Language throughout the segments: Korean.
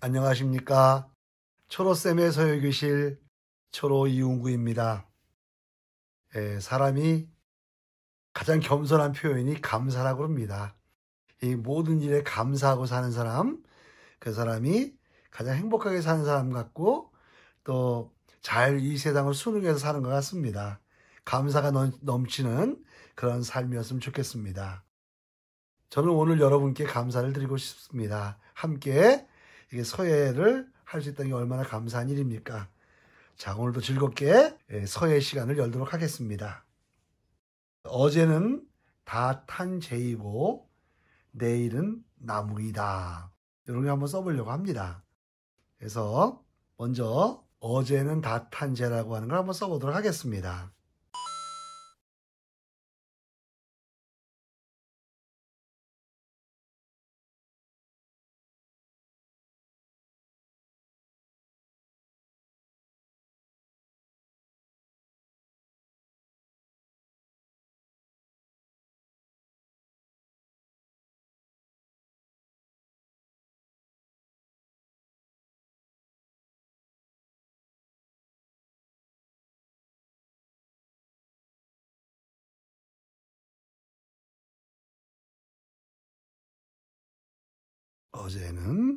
안녕하십니까. 초로쌤의 서유교실 초로 이웅구입니다. 예, 사람이 가장 겸손한 표현이 감사라고 합니다. 이 모든 일에 감사하고 사는 사람, 그 사람이 가장 행복하게 사는 사람 같고 또 잘 이 세상을 순응해서 사는 것 같습니다. 감사가 넘치는 그런 삶이었으면 좋겠습니다. 저는 오늘 여러분께 감사를 드리고 싶습니다. 함께 이게 서예를 할 수 있다는 게 얼마나 감사한 일입니까? 자, 오늘도 즐겁게 예, 서예 시간을 열도록 하겠습니다. 어제는 다탄 제이고 내일은 나무이다. 이런 게 한번 써보려고 합니다. 그래서 먼저 어제는 다탄제라고 하는 걸 한번 써보도록 하겠습니다. 어제는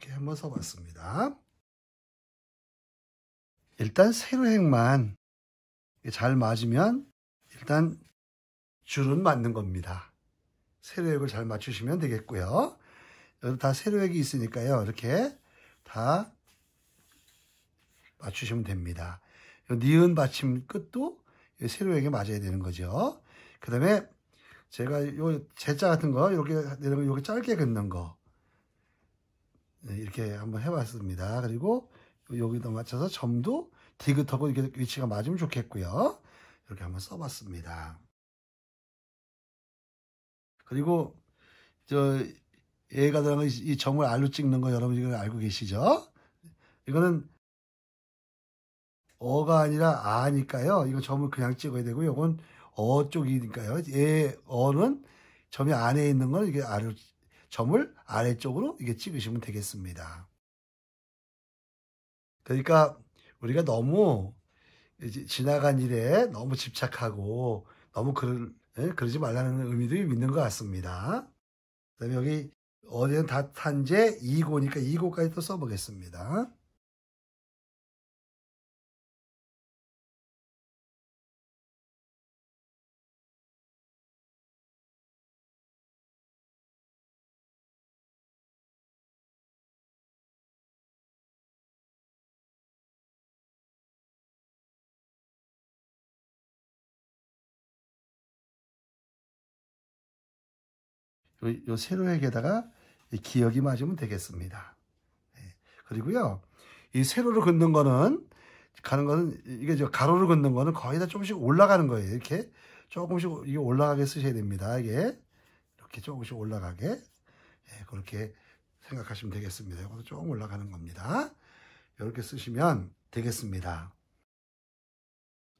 이렇게 한번 써봤습니다. 일단 세로행만 잘 맞으면 일단 줄은 맞는 겁니다. 세로액을 잘 맞추시면 되겠고요. 여기 다 세로액이 있으니까요. 이렇게 다 맞추시면 됩니다. 니은 받침 끝도 세로액에 맞아야 되는 거죠. 그 다음에 제가 요 제자 같은 거 이렇게 이렇게 짧게 긋는 거 네, 이렇게 한번 해봤습니다. 그리고 여기도 맞춰서 점도 디귿하고 이렇게 위치가 맞으면 좋겠고요. 이렇게 한번 써봤습니다. 그리고 저 얘가 들어간 이 점을 알로 찍는 거 여러분 이걸 알고 계시죠? 이거는 어가 아니라 아니까요. 이거 점을 그냥 찍어야 되고 이건 어 쪽이니까요. 얘 예, 어는 점이 안에 있는 걸 이게 알래로 점을 아래쪽으로 이게 찍으시면 되겠습니다. 그러니까 우리가 너무 지나간 일에 너무 집착하고 너무 그러, 예, 그러지 말라는 의미도 있는 것 같습니다. 그 다음에 여기 어디는 다탄제 2고니까 2고까지 또 써보겠습니다. 요, 요 세로에게다가 기억이 맞으면 되겠습니다. 네. 그리고요, 이 세로를 긋는 거는 가는 거는 이게 저 가로를 긋는 거는 거의 다 조금씩 올라가는 거예요. 이렇게 조금씩 이게 올라가게 쓰셔야 됩니다. 이게 이렇게 조금씩 올라가게 예, 그렇게 생각하시면 되겠습니다. 이것도 조금 올라가는 겁니다. 이렇게 쓰시면 되겠습니다.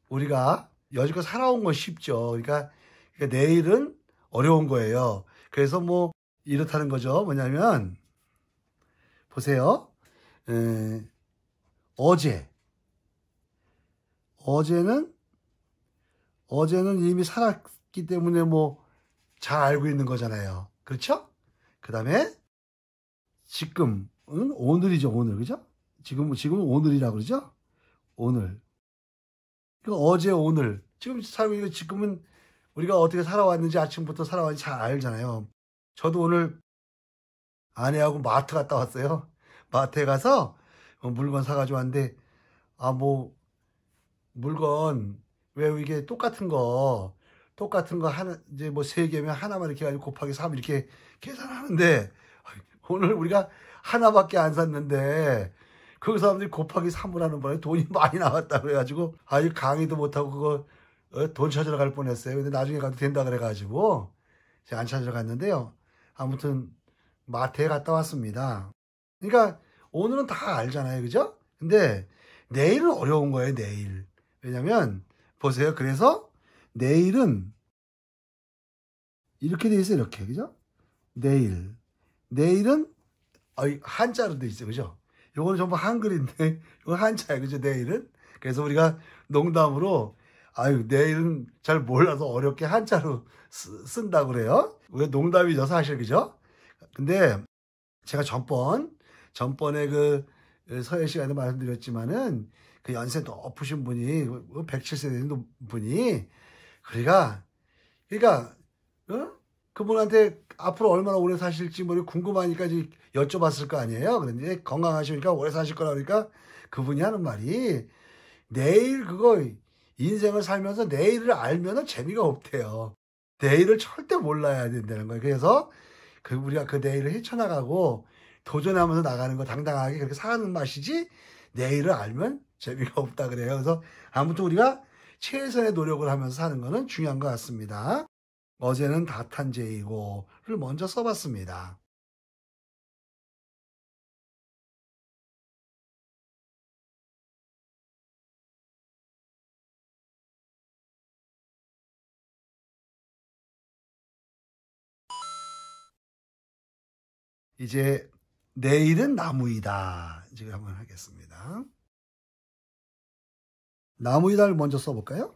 우리가 여지껏 살아온 건 쉽죠. 그러니까, 그러니까 내일은 어려운 거예요. 그래서 뭐 이렇다는 거죠. 뭐냐면 보세요. 에, 어제 어제는 어제는 이미 살았기 때문에 뭐 잘 알고 있는 거잖아요. 그렇죠? 그 다음에 지금은 오늘이죠. 오늘 그죠? 지금 지금 오늘이라 그러죠? 오늘. 그 어제 오늘 지금 살고 있는 지금은 우리가 어떻게 살아왔는지 아침부터 살아왔는지 잘 알잖아요. 저도 오늘 아내하고 마트 갔다 왔어요. 마트에 가서 물건 사가지고 왔는데, 아, 뭐, 물건, 왜 이게 똑같은 거, 똑같은 거 하나, 이제 뭐 세 개면 하나만 이렇게 가지고 곱하기 3 이렇게 계산하는데, 오늘 우리가 하나밖에 안 샀는데, 그 사람들이 곱하기 3을 하는 바람에 돈이 많이 나왔다그래가지고 아직 강의도 못하고 그거 어, 돈 찾으러 갈 뻔했어요. 근데 나중에 가도 된다 그래가지고 제가 안 찾으러 갔는데요. 아무튼 마트에 갔다 왔습니다. 그러니까 오늘은 다 알잖아요, 그죠? 근데 내일은 어려운 거예요, 내일. 왜냐면 보세요. 그래서 내일은 이렇게 돼 있어요, 이렇게 그죠? 내일, 내일은 한자로 돼 있어요, 그죠? 요거는 전부 한글인데 이거 한자예요, 그죠? 내일은 그래서 우리가 농담으로 아유 내일은 잘 몰라서 어렵게 한자로 쓰, 쓴다 그래요. 왜 농담이죠 사실 그죠? 근데 제가 전번 전번에 그, 그 서예 시간에 말씀드렸지만은 그 연세 높으신 분이 107세 뭐 되는 분이 그러니까 그러니까 어? 그분한테 앞으로 얼마나 오래 사실지 뭐 궁금하니까 여쭤봤을 거 아니에요. 그런데 건강하시니까 오래 사실 거라 그러니까 그분이 하는 말이 내일 그거 인생을 살면서 내일을 알면 재미가 없대요. 내일을 절대 몰라야 된다는 거예요. 그래서 그 우리가 그 내일을 헤쳐나가고 도전하면서 나가는 거 당당하게 그렇게 사는 맛이지 내일을 알면 재미가 없다 그래요. 그래서 아무튼 우리가 최선의 노력을 하면서 사는 거는 중요한 것 같습니다. 어제는 다탄제이고를 먼저 써봤습니다. 이제 내일은 나무이다. 지금 한번 하겠습니다. 나무이다를 먼저 써볼까요?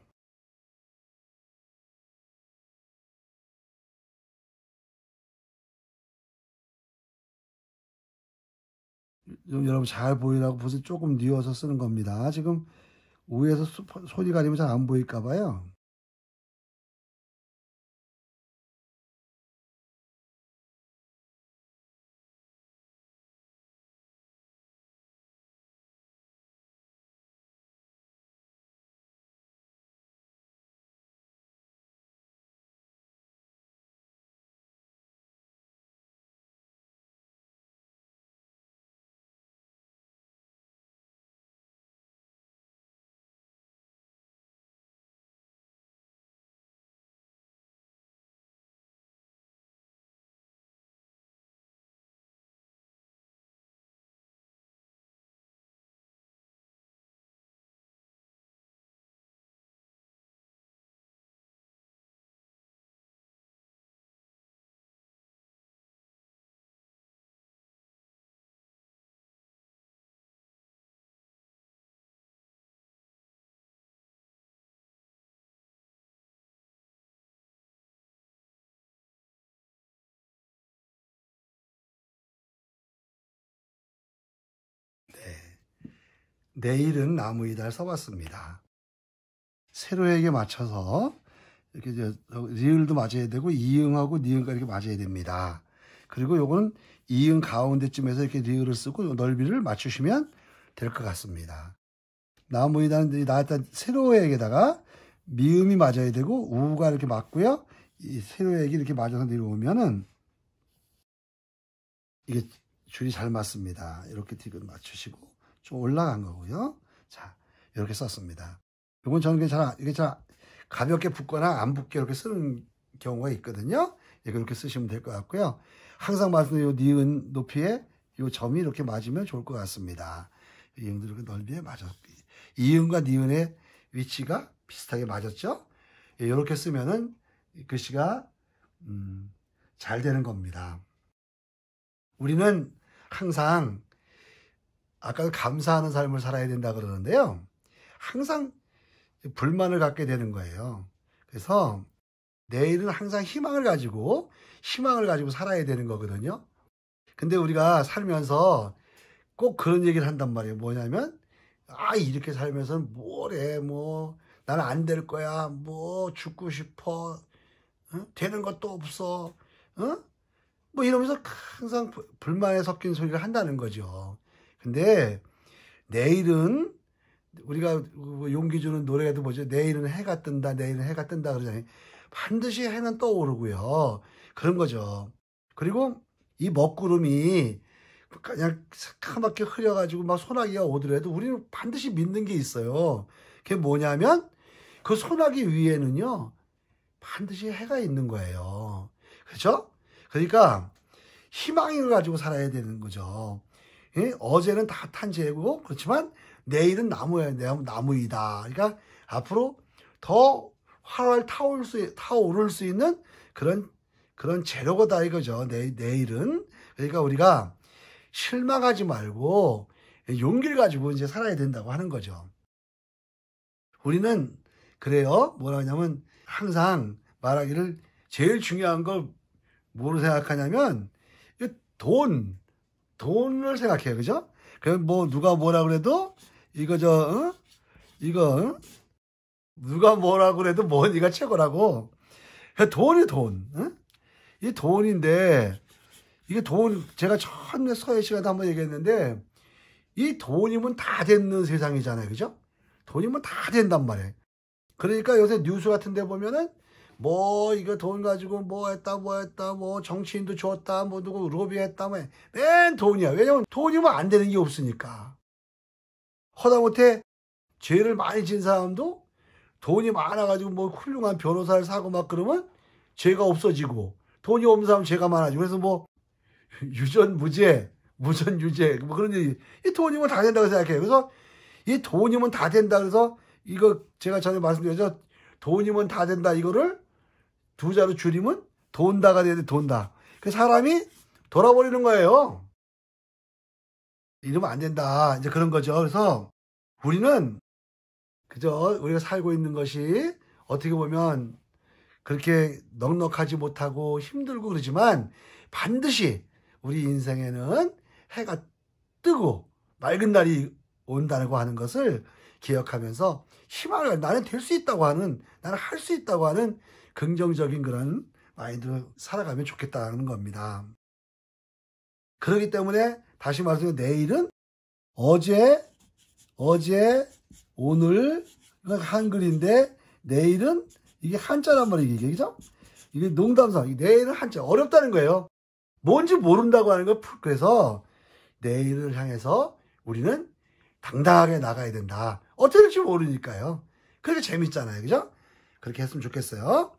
여러분 잘 보이라고 보세요. 조금 뉘어서 쓰는 겁니다. 지금 위에서 손이 가리면 잘 안 보일까 봐요. 내일은 나무 이달 써봤습니다. 세로에게 맞춰서 이렇게 이제 리을도 맞아야 되고 이응하고 니응과 이렇게 맞아야 됩니다. 그리고 요건 이응 가운데쯤에서 이렇게 리을을 쓰고 넓이를 맞추시면 될 것 같습니다. 나무 이단은 나왔다 세로에게다가 미음이 맞아야 되고 우가 이렇게 맞고요. 이 세로에게 이렇게 맞아서 내려오면은 이게 줄이 잘 맞습니다. 이렇게 뒤을 맞추시고 좀 올라간 거고요. 자, 이렇게 썼습니다. 이건 저는 괜찮아. 이게 자, 가볍게 붓거나 안 붓게 이렇게 쓰는 경우가 있거든요. 이렇게 예, 쓰시면 될 것 같고요. 항상 말씀드린 이 니은 높이에 이 점이 이렇게 맞으면 좋을 것 같습니다. 이응도 이렇게 그 넓이에 맞았, 이응과 니은의 위치가 비슷하게 맞았죠? 이렇게 예, 쓰면은 글씨가, 음, 잘 되는 겁니다. 우리는 항상 아까 그 감사하는 삶을 살아야 된다 그러는데요. 항상 불만을 갖게 되는 거예요. 그래서 내일은 항상 희망을 가지고 희망을 가지고 살아야 되는 거거든요. 근데 우리가 살면서 꼭 그런 얘기를 한단 말이에요. 뭐냐면 아 이렇게 살면서는 뭐래 뭐 나는 안 될 거야 뭐 죽고 싶어 어? 되는 것도 없어 어? 뭐 이러면서 항상 불만에 섞인 소리를 한다는 거죠. 근데 내일은 우리가 그 용기 주는 노래도 뭐죠? 내일은 해가 뜬다, 내일은 해가 뜬다 그러잖아요. 반드시 해는 떠오르고요. 그런 거죠. 그리고 이 먹구름이 그냥 새카맣게 흐려가지고 막 소나기가 오더라도 우리는 반드시 믿는 게 있어요. 그게 뭐냐면 그 소나기 위에는요, 반드시 해가 있는 거예요. 그렇죠? 그러니까 희망을 가지고 살아야 되는 거죠. 예? 어제는 다 탄재고 그렇지만 내일은 나무야 나무이다. 그러니까 앞으로 더 활활 타올 수 타오를 수 있는 그런 그런 재료가다 이거죠. 내, 내일은 그러니까 우리가 실망하지 말고 용기를 가지고 이제 살아야 된다고 하는 거죠. 우리는 그래요. 뭐라 하냐면 항상 말하기를 제일 중요한 걸 뭐로 생각하냐면 돈, 돈을 생각해요. 그죠? 그럼 뭐 누가 뭐라 그래도 이거 저 응? 이거 응? 누가 뭐라 그래도 뭐니가 최고라고. 그러니까 돈이 돈. 어? 이 돈인데 이게 돈 제가 처음에 서예 시간에 한 번 얘기했는데 이 돈이면 다 되는 세상이잖아요. 그죠? 돈이면 다 된단 말이에요. 그러니까 요새 뉴스 같은 데 보면은 뭐 이거 돈 가지고 뭐 했다 뭐 했다 뭐 정치인도 줬다 뭐 누구 로비했다 뭐맨 돈이야 왜냐면 돈이면 뭐 안 되는 게 없으니까 허다못해 죄를 많이 진 사람도 돈이 많아가지고 뭐 훌륭한 변호사를 사고 막 그러면 죄가 없어지고 돈이 없는 사람 죄가 많아지고 그래서 뭐 유전무죄 무전유죄 뭐 그런 얘기 이 돈이면 뭐 다 된다고 생각해요 그래서 이 돈이면 뭐 다 된다 그래서 이거 제가 전에 말씀드렸죠 돈이면 다 된다 이거를 두 자로 줄이면 돈다가 돼야 돼, 돈다. 그 사람이 돌아버리는 거예요. 이러면 안 된다. 이제 그런 거죠. 그래서 우리는 그저 우리가 살고 있는 것이 어떻게 보면 그렇게 넉넉하지 못하고 힘들고 그러지만 반드시 우리 인생에는 해가 뜨고 맑은 날이 온다고 하는 것을 기억하면서 희망을 나는 될 수 있다고 하는 나는 할 수 있다고 하는 긍정적인 그런 마인드로 살아가면 좋겠다는 겁니다. 그렇기 때문에 다시 말해서 내일은 어제, 어제, 오늘 한글인데 내일은 이게 한자란 말이에요. 이게 그죠? 이게 농담상 내일은 한자 어렵다는 거예요. 뭔지 모른다고 하는 거 그래서 내일을 향해서 우리는 당당하게 나가야 된다. 어떻게 될지 모르니까요. 그게 재밌잖아요. 그죠? 그렇게 했으면 좋겠어요.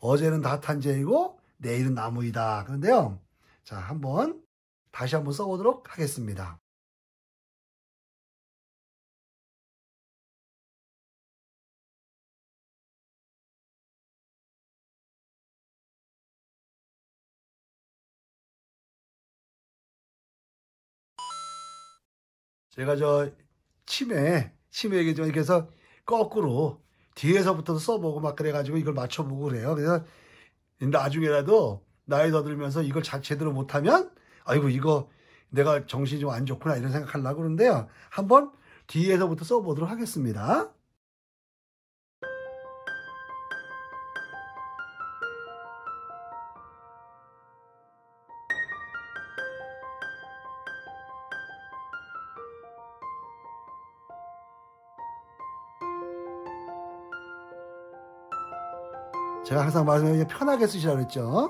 어제는 다탄재이고 내일은 나무이다. 그런데요. 자, 한번 다시 한번 써보도록 하겠습니다. 제가 저 치매, 치매에게 좀 이렇게 해서 거꾸로 뒤에서부터 써보고 막 그래가지고 이걸 맞춰보고 그래요. 그래서 나중에라도 나이 더 들면서 이걸 자, 제대로 못하면 아이고 이거 내가 정신이 좀 안 좋구나 이런 생각하려고 그러는데요. 한번 뒤에서부터 써보도록 하겠습니다. 제가 항상 말씀드리면 편하게 쓰시라그랬죠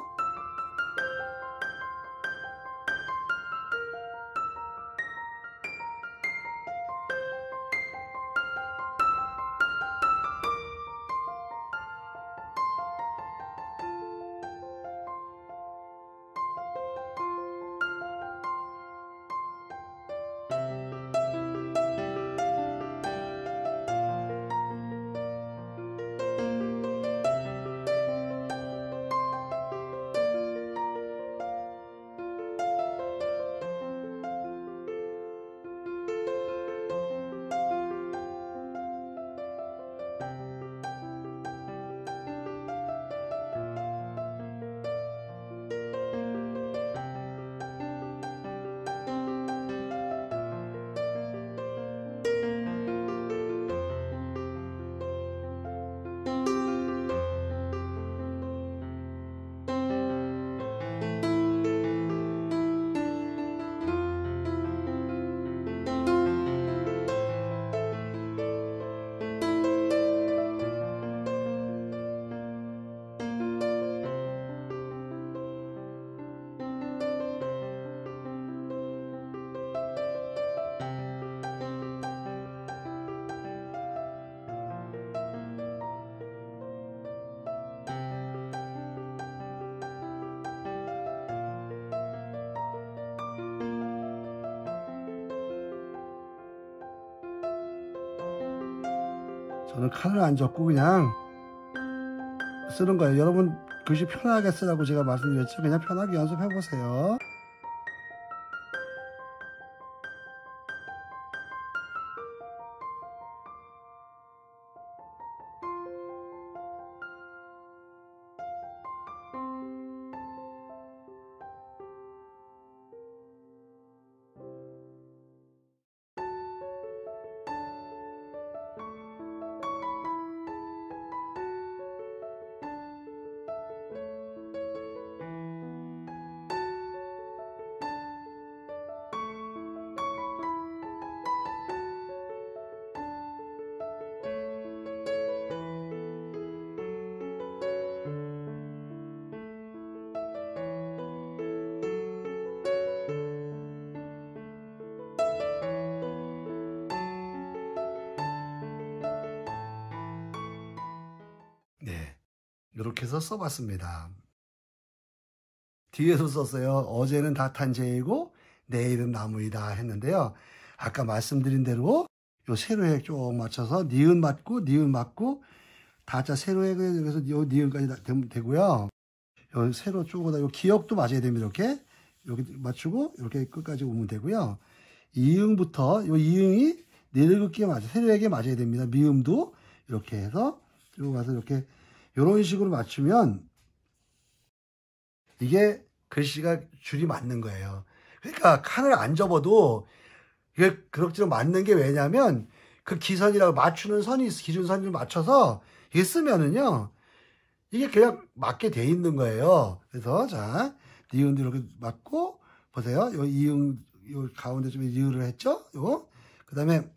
저는 칼을 안 접고 그냥 쓰는 거예요. 여러분 글씨 편하게 쓰라고 제가 말씀드렸죠. 그냥 편하게 연습해보세요. 노력해서 써봤습니다. 뒤에서 썼어요. 어제는 다탄재이고 내일은 나무이다 했는데요. 아까 말씀드린 대로 요 세로에 쭉 맞춰서 니은 맞고 니은 맞고 다자 세로에 그래서 요 니은까지 되고요. 요 세로 쪽으로 요기억도 맞아야 됩니다. 이렇게 여기 맞추고 이렇게 끝까지 오면 되고요. 이응부터 요 이응이 내리긋게 맞아 세로에게 맞아야 됩니다. 미음도 이렇게 해서 쭉 가서 이렇게 이런 식으로 맞추면 이게 글씨가 줄이 맞는 거예요. 그러니까 칸을 안 접어도 이게 그럭저럭 맞는 게 왜냐면 그 기선이라고 맞추는 선이 기준선을 맞춰서 이게 쓰면은요 이게 그냥 맞게 돼 있는 거예요. 그래서 자 니은도 이렇게 맞고 보세요. 요 이응 요 가운데 좀 이응을 했죠. 요 그다음에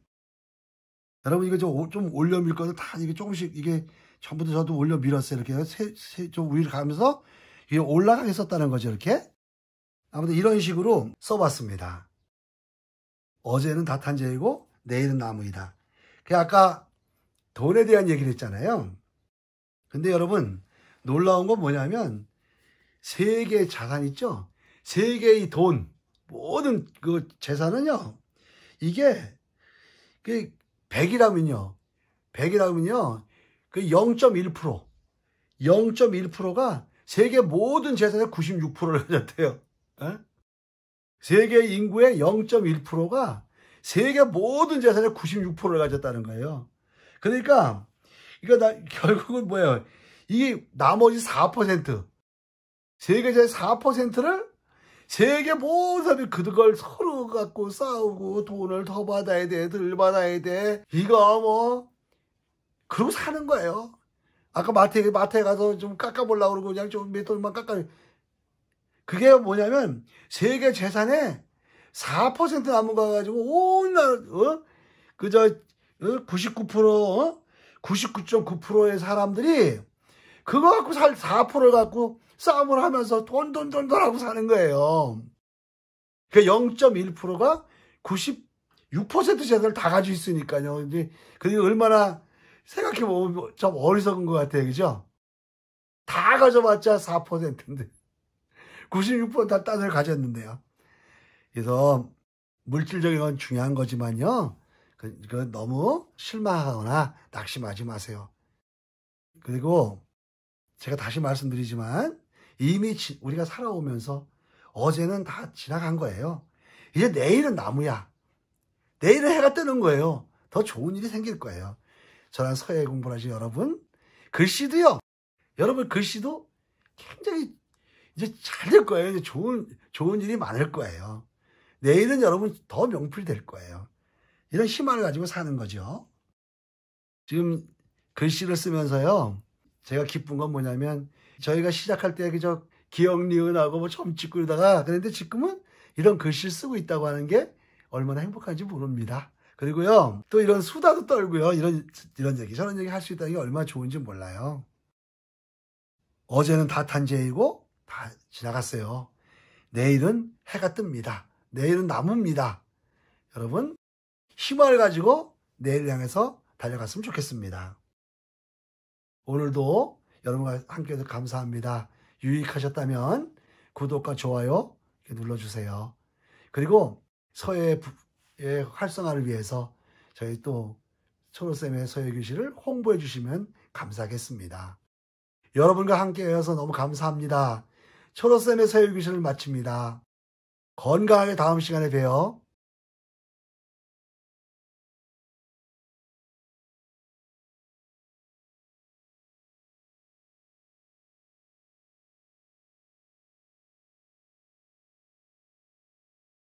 여러분 이거 좀, 좀 올려 밀 거는 다 이게 조금씩 이게 전부다 저도 올려 밀었어요. 이렇게 세, 세, 좀 위로 가면서 위에 올라가게 썼다는 거죠. 이렇게. 아무튼 이런 식으로 써봤습니다. 어제는 다탄재이고 내일은 나무이다. 그 아까 돈에 대한 얘기를 했잖아요. 근데 여러분 놀라운 건 뭐냐면 세계 자산 있죠. 세계의 돈 모든 그 재산은요. 이게 그 100이라면요. 100이라면요. 그0.1% 0.1%가 세계 모든 재산의 96%를 가졌대요. 에? 세계 인구의 0.1%가 세계 모든 재산의 96%를 가졌다는 거예요. 그러니까 이거 나 결국은 뭐예요? 이 나머지 4% 세계 의 4%를 세계 모든 사람이 그걸 서로 갖고 싸우고 돈을 더 받아야 돼, 덜 받아야 돼. 이거 뭐 그러고 사는 거예요. 아까 마트에, 마트에 가서 좀 깎아보려고 그러고 그냥 좀몇 돈만 깎아. 그게 뭐냐면 세계 재산의 4% 남은 거 가지고 온 나라, 어? 그저, 어? 99%, 어? 99.9%의 사람들이 그거 갖고 살 4%를 갖고 싸움을 하면서 돈 돈 돈 돈 하고 사는 거예요. 그 0.1%가 96% 재산을 다 가지고 있으니까요. 근데 그게 얼마나 생각해보면 뭐 좀 어리석은 것 같아요. 그죠? 다 가져봤자 4%인데. 96%다 딴을 가졌는데요. 그래서 물질적인 건 중요한 거지만요. 그, 그 너무 실망하거나 낙심하지 마세요. 그리고 제가 다시 말씀드리지만 이미 지, 우리가 살아오면서 어제는 다 지나간 거예요. 이제 내일은 나무야. 내일은 해가 뜨는 거예요. 더 좋은 일이 생길 거예요. 저랑 서예 공부를 하신 여러분 글씨도요. 여러분 글씨도 굉장히 이제 잘 될 거예요. 이제 좋은 좋은 일이 많을 거예요. 내일은 여러분 더명필될 거예요. 이런 희망을 가지고 사는 거죠. 지금 글씨를 쓰면서요. 제가 기쁜 건 뭐냐면 저희가 시작할 때 그저 기억 니은하고 뭐 처음 찍고 이러다가 그런데 지금은 이런 글씨를 쓰고 있다고 하는 게 얼마나 행복한지 모릅니다. 그리고요, 또 이런 수다도 떨고요, 이런, 이런 얘기, 저런 얘기 할 수 있다는 게 얼마나 좋은지 몰라요. 어제는 다탄재이고다 지나갔어요. 내일은 해가 뜹니다. 내일은 남읍니다. 여러분, 희망을 가지고 내일 향해서 달려갔으면 좋겠습니다. 오늘도 여러분과 함께 해서 감사합니다. 유익하셨다면 구독과 좋아요 눌러주세요. 그리고 서해 의 예, 활성화를 위해서 저희 또초록쌤의서요교실을 홍보해 주시면 감사하겠습니다. 여러분과 함께 해서 너무 감사합니다. 초록쌤의서요교실을 마칩니다. 건강하게 다음 시간에 뵈요